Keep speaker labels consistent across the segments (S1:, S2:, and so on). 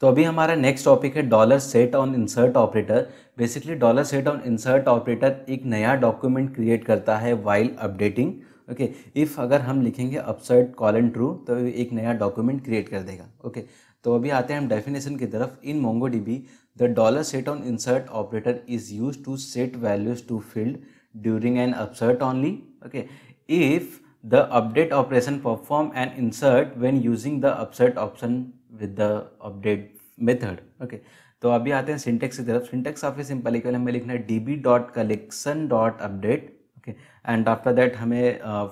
S1: तो अभी हमारा नेक्स्ट टॉपिक है dollar set on insert operator basically dollar set on insert operator एक नया डॉक्यूमेंट क्रिएट करता है वाइल अपडेटिंग ओके इफ़ अगर हम लिखेंगे अपसर्ट कॉलन ट्रू तो एक नया डॉक्यूमेंट क्रिएट कर देगा ओके okay. तो अभी आते हैं हम डेफिनेशन की तरफ in Mongo DB the dollar set on insert operator is used to set values to field during an upsert only okay if the update operation perform an insert when using the upsert option with the update method okay तो अभी आते हैं syntax की तरफ syntax काफ़ी simple equal हमें लिखना है D B dot collection dot update okay and after that हमें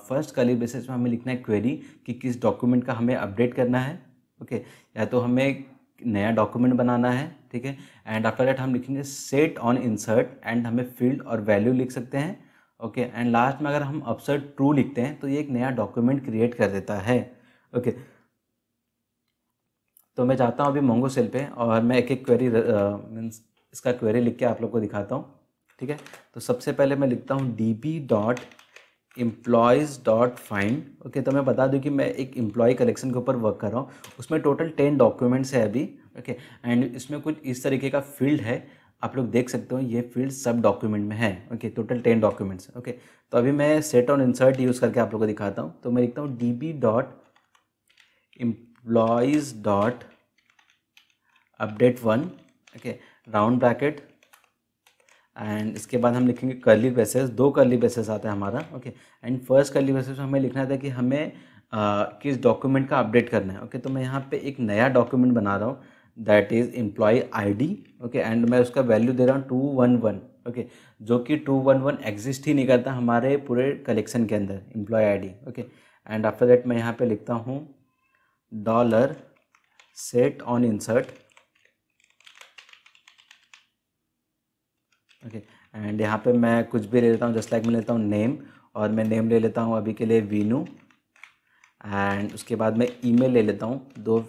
S1: फर्स्ट कली बेसिस में हमें लिखना है क्वेरी कि किस डॉक्यूमेंट का हमें अपडेट करना है ओके okay, या तो हमें नया डॉक्यूमेंट बनाना है ठीक है एंड आफ्टर दैट हम लिखेंगे सेट ऑन इंसर्ट एंड हमें फील्ड और वैल्यू लिख सकते हैं ओके एंड लास्ट में अगर हम अपसर्ट ट्रू लिखते हैं तो ये एक नया डॉक्यूमेंट क्रिएट कर देता है ओके okay, तो मैं चाहता हूँ अभी मोंगो सेल पर और मैं एक एक क्वेरी मीन्स इसका क्वेरी लिख के आप लोग को दिखाता हूँ ठीक है तो सबसे पहले मैं लिखता हूँ D B dot employees dot find okay तो मैं बता दूँ कि मैं एक एम्प्लॉय कलेक्शन के ऊपर वर्क कर रहा हूँ उसमें टोटल टेन डॉक्यूमेंट्स है अभी ओके एंड इसमें कुछ इस तरीके का फील्ड है आप लोग देख सकते हो ये फील्ड सब डॉक्यूमेंट में है okay total ten documents okay तो अभी मैं सेट ऑन इंसर्ट यूज़ करके आप लोग को दिखाता हूँ तो मैं लिखता हूँ D B dot employees dot update one okay round bracket and इसके बाद हम लिखेंगे करली बेसेस दो करली बेसेस आता है हमारा okay and first curly braces हमें लिखना था कि हमें uh, किस डॉक्यूमेंट का अपडेट करना है ओके okay, तो मैं यहाँ पे एक नया डॉक्यूमेंट बना रहा हूँ that is employee ID okay and मैं उसका वैल्यू दे रहा हूँ टू वन वन ओके जो कि टू वन वन एग्जिस्ट ही नहीं करता हमारे पूरे कलेक्शन के अंदर employee I okay and after that मैं यहाँ पर लिखता हूँ dollar set on insert okay okay. And यहाँ पे मैं कुछ भी ले लेता हूँ जस्ट लाइक मैं लेता हूँ नेम और मैं नेम ले लेता हूँ अभी के लिए वीनू एंड उसके बाद मैं ईमेल ले लेता हूँ दो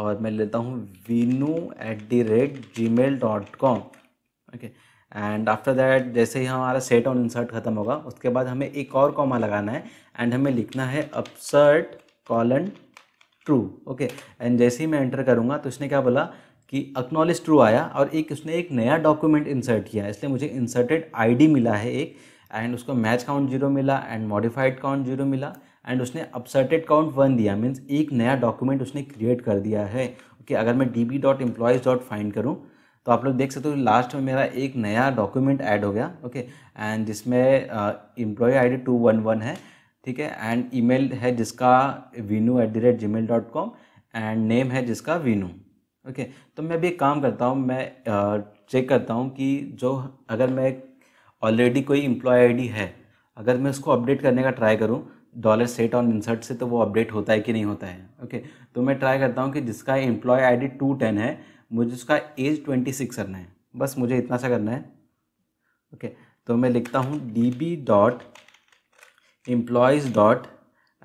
S1: और मैं लेता हूँ Veenu at the rate Gmail dot com okay and after that जैसे ही हमारा सेट ऑन इंसर्ट ख़त्म होगा उसके बाद हमें एक और कॉमा लगाना है एंड हमें लिखना है upsert colon true okay and जैसे ही मैं एंटर करूँगा तो इसने क्या बोला कि अक्नॉलेज ट्रू आया और एक उसने एक नया डॉक्यूमेंट इंसर्ट किया इसलिए मुझे इंसर्टेड आईडी मिला है एक एंड उसको मैच काउंट जीरो मिला एंड मॉडिफाइड काउंट जीरो मिला एंड उसने अपसर्टेड काउंट वन दिया मीन्स एक नया डॉक्यूमेंट उसने क्रिएट कर दिया है okay, अगर मैं D B dot employees dot find करूँ तो आप लोग देख सकते हो लास्ट में मेरा एक नया डॉक्यूमेंट ऐड हो गया ओके एंड जिसमें employee I D two one one है ठीक है एंड ईमेल है जिसका Veenu at the rate Gmail dot com and name है जिसका वीनू ओके तो मैं भी एक काम करता हूँ मैं चेक करता हूँ कि जो अगर मैं ऑलरेडी कोई एम्प्लॉय आईडी है अगर मैं उसको अपडेट करने का ट्राई करूँ डॉलर सेट ऑन इंसर्ट से तो वो अपडेट होता है कि नहीं होता है ओके तो मैं ट्राई करता हूँ कि जिसका एम्प्लॉय आईडी टेन है मुझे उसका एज ट्वेंटी सिक्स करना है बस मुझे इतना सा करना है ओके तो मैं लिखता हूँ D B dot employees dot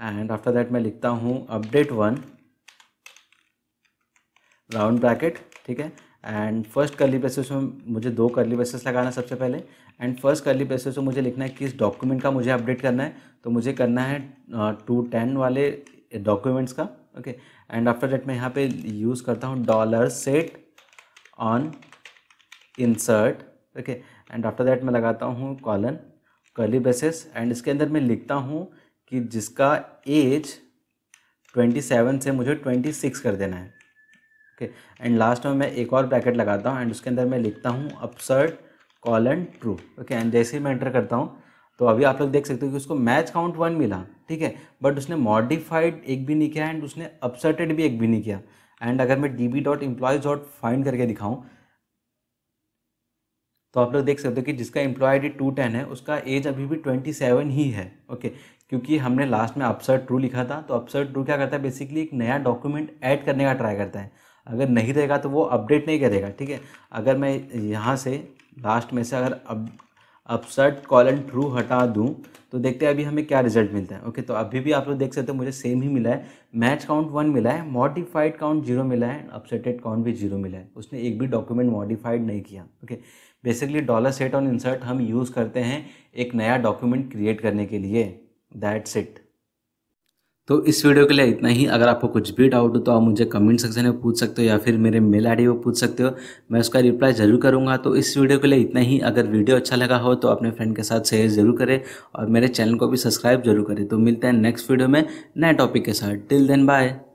S1: and after that मैं लिखता हूँ अपडेट वन राउंड ब्रैकेट ठीक है एंड फर्स्ट करली ब्रेसेस में मुझे दो करली ब्रेसेस लगाना सबसे पहले एंड फर्स्ट करली ब्रेसेस में मुझे लिखना है किस डॉक्यूमेंट का मुझे अपडेट करना है तो मुझे करना है टू टेन वाले डॉक्यूमेंट्स का ओके एंड आफ्टर दैट मैं यहाँ पे यूज़ करता हूँ dollar set on insert okay and after that मैं लगाता हूँ कॉलन कर्ली ब्रेसेस एंड इसके अंदर मैं लिखता हूँ कि जिसका एज 27 से मुझे 26 कर देना है ओके एंड लास्ट में मैं एक और ब्रैकेट लगाता हूँ एंड उसके अंदर मैं लिखता हूँ upsert and true okay and जैसे ही मैं एंटर करता हूँ तो अभी आप लोग देख सकते हो कि उसको मैच काउंट वन मिला ठीक है बट उसने मॉडिफाइड एक भी नहीं किया एंड उसने अपसर्टेड भी एक भी नहीं किया एंड अगर मैं D B dot employees dot find करके दिखाऊँ तो आप लोग देख सकते हो कि जिसका एम्प्लॉय आई टू टेन है उसका एज अभी भी ट्वेंटी सेवन ही है ओके क्योंकि हमने लास्ट में अपसर ट्रू लिखा था तो अपसर ट्रू क्या करता है बेसिकली एक नया डॉक्यूमेंट ऐड करने का ट्राई करता है अगर नहीं रहेगा तो वो अपडेट नहीं करेगा ठीक है अगर मैं यहाँ से लास्ट में से अगर अब अपसर्ट कॉलन ट्रू हटा दूँ तो देखते हैं अभी हमें क्या रिजल्ट मिलता है ओके तो अभी भी आप लोग देख सकते हो मुझे सेम ही मिला है मैच काउंट वन मिला है मॉडिफाइड काउंट जीरो मिला है अपसेटेड काउंट भी जीरो मिला है उसने एक भी डॉक्यूमेंट मॉडिफाइड नहीं किया okay basically dollar set on insert हम यूज़ करते हैं एक नया डॉक्यूमेंट क्रिएट करने के लिए दैट्स इट तो इस वीडियो के लिए इतना ही अगर आपको कुछ भी डाउट हो तो आप मुझे कमेंट सेक्शन में पूछ सकते हो या फिर मेरे मेल आईडी पर पूछ सकते हो मैं उसका रिप्लाई ज़रूर करूँगा तो इस वीडियो के लिए इतना ही अगर वीडियो अच्छा लगा हो तो अपने फ्रेंड के साथ शेयर ज़रूर करें और मेरे चैनल को भी सब्सक्राइब जरूर करें तो मिलते हैं नेक्स्ट वीडियो में नए टॉपिक के साथ टिल देन बाय